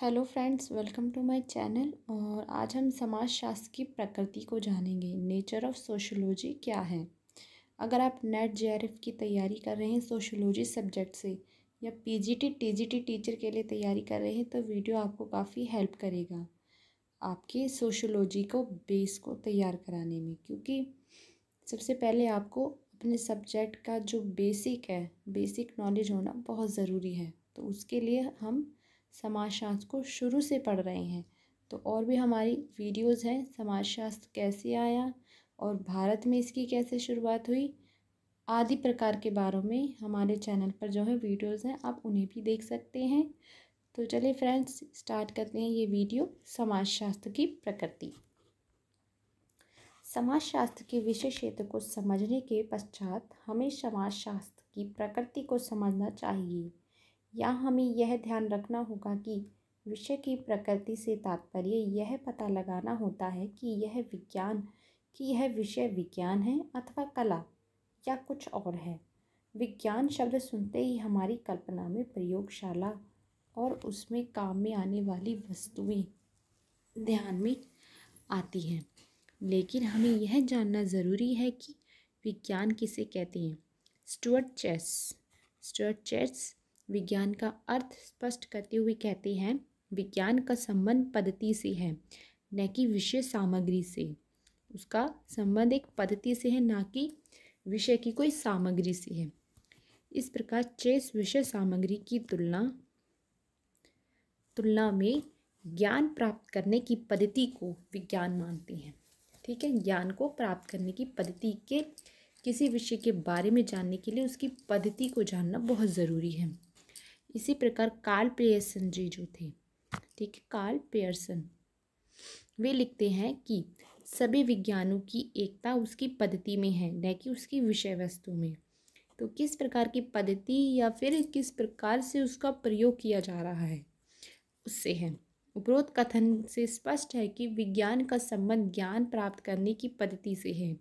hello friends welcome to my channel और आज हम समाज शास्त्र की प्रकृति को जानेंगे नेचर ऑफ सोशोलॉजी क्या है अगर आप नेट जे की तैयारी कर रहे हैं सोशोलॉजी सब्जेक्ट से या पीजीटी टीजीटी टीचर के लिए तैयारी कर रहे हैं तो वीडियो आपको काफ़ी हेल्प करेगा आपके सोशोलॉजी को बेस को तैयार कराने में क्योंकि सबसे पहले आपको अपने सब्जेक्ट का जो बेसिक है बेसिक नॉलेज होना बहुत ज़रूरी है तो उसके लिए हम समाजशास्त्र को शुरू से पढ़ रहे हैं तो और भी हमारी वीडियोस हैं समाज शास्त्र कैसे आया और भारत में इसकी कैसे शुरुआत हुई आदि प्रकार के बारे में हमारे चैनल पर जो है वीडियोस हैं आप उन्हें भी देख सकते हैं तो चलिए फ्रेंड्स स्टार्ट करते हैं ये वीडियो समाज शास्त्र की प्रकृति समाज शास्त्र के विषय क्षेत्र को समझने के पश्चात हमें समाज शास्त्र की प्रकृति को समझना चाहिए या हमें यह ध्यान रखना होगा कि विषय की प्रकृति से तात्पर्य यह पता लगाना होता है कि यह विज्ञान कि यह विषय विज्ञान है अथवा कला या कुछ और है विज्ञान शब्द सुनते ही हमारी कल्पना में प्रयोगशाला और उसमें काम में आने वाली वस्तुएं ध्यान में आती हैं लेकिन हमें यह जानना ज़रूरी है कि विज्ञान किसे कहते हैं स्टुअर्ट चेस स्टुअर्ट चेस विज्ञान का अर्थ स्पष्ट करते हुए कहते हैं विज्ञान का संबंध पद्धति से है न कि विषय सामग्री से उसका संबंध एक पद्धति से है ना कि विषय की कोई सामग्री से है इस प्रकार चेस विषय सामग्री की तुलना तुलना में ज्ञान प्राप्त करने की पद्धति को विज्ञान मानते हैं ठीक है ज्ञान को प्राप्त करने की पद्धति के किसी विषय के बारे में जानने के लिए उसकी पद्धति को जानना बहुत ज़रूरी है इसी प्रकार कार्ल पियर्सन जी जो थे ठीक है कार्ल पियर्सन वे लिखते हैं कि सभी विज्ञानों की एकता उसकी पद्धति में है न कि उसकी विषय वस्तु में तो किस प्रकार की पद्धति या फिर किस प्रकार से उसका प्रयोग किया जा रहा है उससे है उपरोक्त कथन से स्पष्ट है कि विज्ञान का संबंध ज्ञान प्राप्त करने की पद्धति से है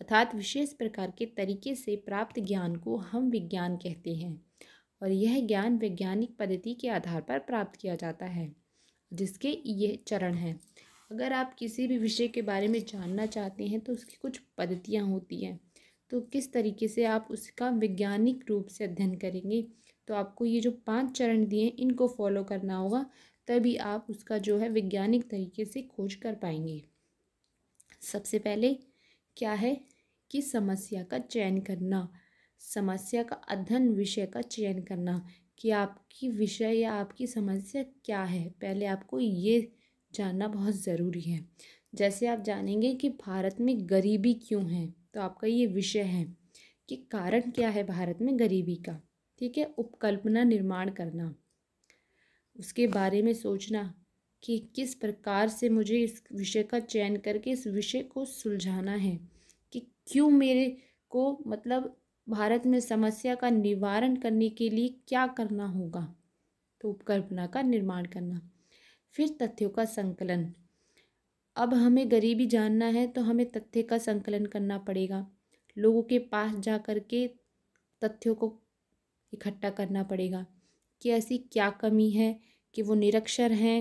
अर्थात विशेष प्रकार के तरीके से प्राप्त ज्ञान को हम विज्ञान कहते हैं और यह ज्ञान वैज्ञानिक पद्धति के आधार पर प्राप्त किया जाता है जिसके ये चरण हैं अगर आप किसी भी विषय के बारे में जानना चाहते हैं तो उसकी कुछ पद्धतियाँ होती हैं तो किस तरीके से आप उसका वैज्ञानिक रूप से अध्ययन करेंगे तो आपको ये जो पांच चरण दिए इनको फॉलो करना होगा तभी आप उसका जो है वैज्ञानिक तरीके से खोज कर पाएंगे सबसे पहले क्या है कि समस्या का चयन करना समस्या का अध्ययन विषय का चयन करना कि आपकी विषय या आपकी समस्या क्या है पहले आपको ये जानना बहुत ज़रूरी है जैसे आप जानेंगे कि भारत में गरीबी क्यों है तो आपका ये विषय है कि कारण क्या है भारत में गरीबी का ठीक है उपकल्पना निर्माण करना उसके बारे में सोचना कि किस प्रकार से मुझे इस विषय का चयन करके इस विषय को सुलझाना है कि क्यों मेरे को मतलब भारत में समस्या का निवारण करने के लिए क्या करना होगा तो उपकल्पना का निर्माण करना फिर तथ्यों का संकलन अब हमें गरीबी जानना है तो हमें तथ्य का संकलन करना पड़ेगा लोगों के पास जा कर के तथ्यों को इकट्ठा करना पड़ेगा कि ऐसी क्या कमी है कि वो निरक्षर हैं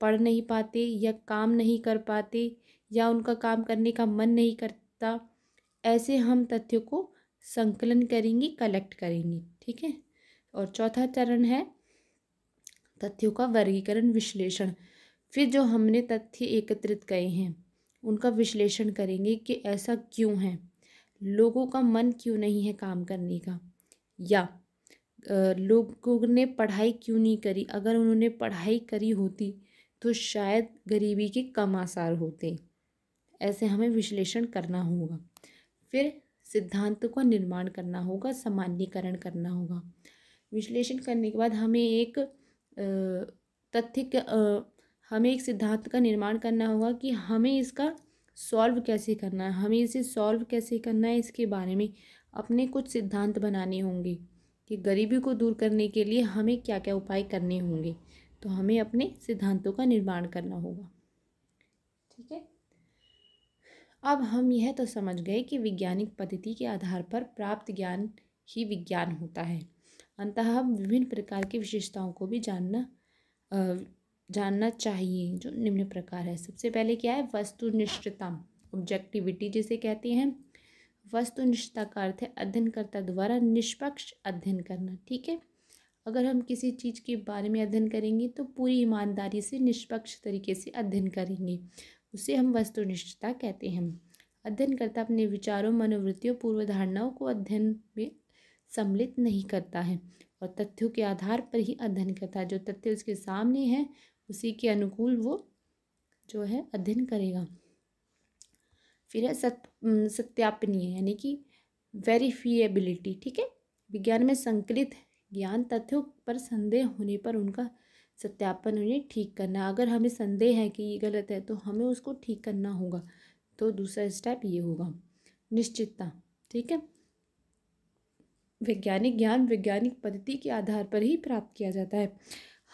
पढ़ नहीं पाते या काम नहीं कर पाते या उनका काम करने का मन नहीं करता ऐसे हम तथ्यों को संकलन करेंगी कलेक्ट करेंगी ठीक है और चौथा चरण है तथ्यों का वर्गीकरण विश्लेषण फिर जो हमने तथ्य एकत्रित किए हैं उनका विश्लेषण करेंगे कि ऐसा क्यों है लोगों का मन क्यों नहीं है काम करने का या लोगों ने पढ़ाई क्यों नहीं करी अगर उन्होंने पढ़ाई करी होती तो शायद गरीबी के कम आसार होते ऐसे हमें विश्लेषण करना होगा फिर सिद्धांतों का निर्माण करना होगा सामान्यकरण करना होगा विश्लेषण करने के बाद हमें एक तथ्य हमें एक सिद्धांत का निर्माण करना होगा कि हमें इसका सॉल्व कैसे करना है हमें इसे सॉल्व कैसे करना है इसके बारे में अपने कुछ सिद्धांत बनाने होंगे कि गरीबी को दूर करने के लिए हमें क्या क्या उपाय करने होंगे तो हमें अपने सिद्धांतों का निर्माण करना होगा ठीक है अब हम यह तो समझ गए कि वैज्ञानिक पद्धति के आधार पर प्राप्त ज्ञान ही विज्ञान होता है अंतः हम विभिन्न प्रकार की विशेषताओं को भी जानना जानना चाहिए जो निम्न प्रकार है सबसे पहले क्या है वस्तुनिष्ठता ऑब्जेक्टिविटी जिसे कहते हैं वस्तुनिष्ठता का अर्थ है अध्ययनकर्ता द्वारा निष्पक्ष अध्ययन करना ठीक है अगर हम किसी चीज़ के बारे में अध्ययन करेंगे तो पूरी ईमानदारी से निष्पक्ष तरीके से अध्ययन करेंगे उसे हम वस्तुनिष्ठता कहते हैं अध्ययनकर्ता अपने विचारों मनोवृत्तियों पूर्व धारणाओं को अध्ययन में सम्मिलित नहीं करता है और तथ्यों के आधार पर ही अध्ययन करता है जो तथ्य उसके सामने है उसी के अनुकूल वो जो है अध्ययन करेगा फिर है सत सत्यापनीय यानी कि वेरीफिएबिलिटी ठीक है विज्ञान में संकलित ज्ञान तथ्यों पर संदेह होने पर उनका सत्यापन उन्हें ठीक करना अगर हमें संदेह है कि ये गलत है तो हमें उसको ठीक करना होगा तो दूसरा स्टेप ये होगा निश्चितता ठीक है वैज्ञानिक ज्ञान वैज्ञानिक पद्धति के आधार पर ही प्राप्त किया जाता है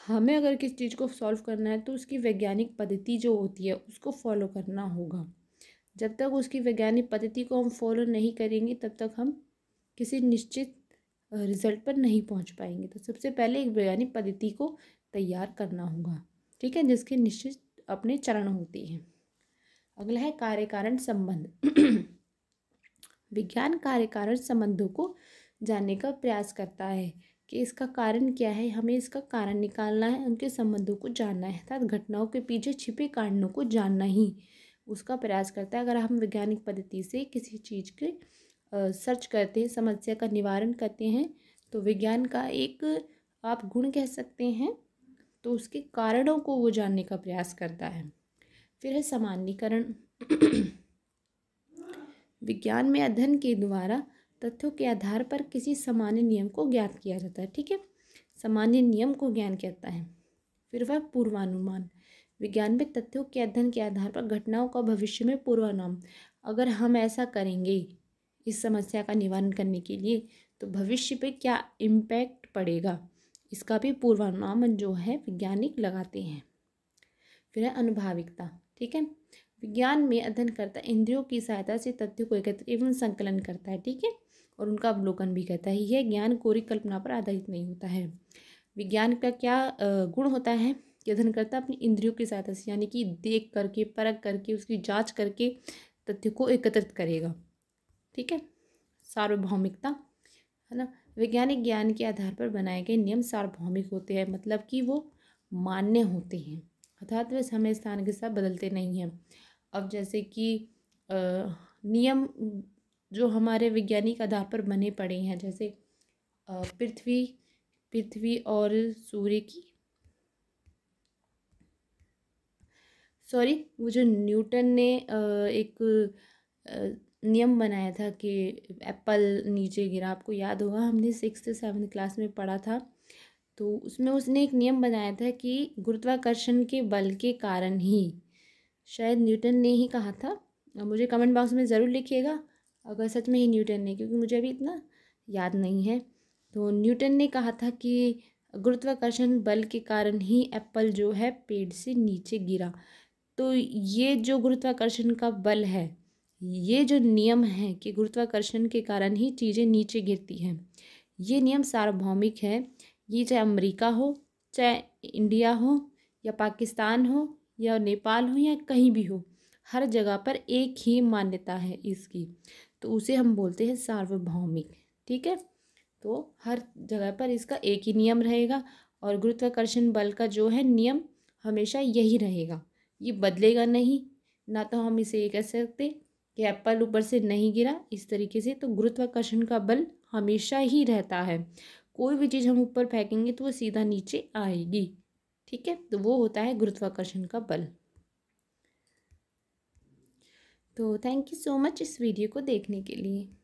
हमें अगर किसी चीज़ को सॉल्व करना है तो उसकी वैज्ञानिक पद्धति जो होती है उसको फॉलो करना होगा जब तक उसकी वैज्ञानिक पद्धति को हम फॉलो नहीं करेंगे तब तक हम किसी निश्चित रिजल्ट पर नहीं पहुंच पाएंगे तो सबसे पहले एक वैज्ञानिक पद्धति को तैयार करना होगा ठीक है जिसके निश्चित अपने चरण होते हैं अगला है कार्यकारण संबंध विज्ञान कार्यकारण संबंधों को जानने का प्रयास करता है कि इसका कारण क्या है हमें इसका कारण निकालना है उनके संबंधों को जानना है अर्थात घटनाओं के पीछे छिपे कारणों को जानना ही उसका प्रयास करता है अगर हम वैज्ञानिक पद्धति से किसी चीज़ के सर्च करते हैं समस्या का निवारण करते हैं तो विज्ञान का एक आप गुण कह सकते हैं तो उसके कारणों को वो जानने का प्रयास करता है फिर है सामान्यकरण विज्ञान में अध्ययन के द्वारा तथ्यों के आधार पर किसी सामान्य नियम को ज्ञात किया जाता है ठीक है सामान्य नियम को ज्ञान कहता है फिर वह पूर्वानुमान विज्ञान में तथ्यों के अध्ययन के आधार पर घटनाओं का भविष्य में पूर्वानुमान अगर हम ऐसा करेंगे इस समस्या का निवारण करने के लिए तो भविष्य पे क्या इम्पैक्ट पड़ेगा इसका भी पूर्वानुमान जो है वैज्ञानिक लगाते हैं फिर है अनुभाविकता ठीक है विज्ञान में अध्ययन करता इंद्रियों की सहायता से तथ्यों को एकत्र एवं संकलन करता है ठीक है और उनका अवलोकन भी करता है यह ज्ञान कोरी कल्पना पर आधारित नहीं होता है विज्ञान का क्या गुण होता है कि अध्ययन करता अपनी इंद्रियों की सहायता से यानी कि देख करके परख करके उसकी जाँच करके तथ्य को एकत्रित करेगा ठीक है सार्वभौमिकता है ना वैज्ञानिक ज्ञान के आधार पर बनाए गए नियम सार्वभौमिक होते हैं मतलब कि वो मान्य होते हैं अर्थात वे समय स्थान के साथ बदलते नहीं हैं अब जैसे कि नियम जो हमारे वैज्ञानिक आधार पर बने पड़े हैं जैसे पृथ्वी पृथ्वी और सूर्य की सॉरी वो जो न्यूटन ने एक नियम बनाया था कि एप्पल नीचे गिरा आपको याद होगा हमने सिक्स से सेवन्थ क्लास में पढ़ा था तो उसमें उसने एक नियम बनाया था कि गुरुत्वाकर्षण के बल के कारण ही शायद न्यूटन ने ही कहा था मुझे कमेंट बॉक्स में ज़रूर लिखिएगा अगर सच में ही न्यूटन ने क्योंकि मुझे अभी इतना याद नहीं है तो न्यूटन ने कहा था कि गुरुत्वाकर्षण बल के कारण ही एप्पल जो है पेड़ से नीचे गिरा तो ये जो गुरुत्वाकर्षण का बल है ये जो नियम है कि गुरुत्वाकर्षण के कारण ही चीज़ें नीचे गिरती हैं ये नियम सार्वभौमिक है ये चाहे अमेरिका हो चाहे इंडिया हो या पाकिस्तान हो या नेपाल हो या कहीं भी हो हर जगह पर एक ही मान्यता है इसकी तो उसे हम बोलते हैं सार्वभौमिक ठीक है तो हर जगह पर इसका एक ही नियम रहेगा और गुरुत्वाकर्षण बल का जो है नियम हमेशा यही रहेगा ये बदलेगा नहीं ना तो हम इसे ये कह सकते ये एप्पल ऊपर से नहीं गिरा इस तरीके से तो गुरुत्वाकर्षण का बल हमेशा ही रहता है कोई भी चीज़ हम ऊपर फेंकेंगे तो वो सीधा नीचे आएगी ठीक है तो वो होता है गुरुत्वाकर्षण का बल तो थैंक यू सो मच इस वीडियो को देखने के लिए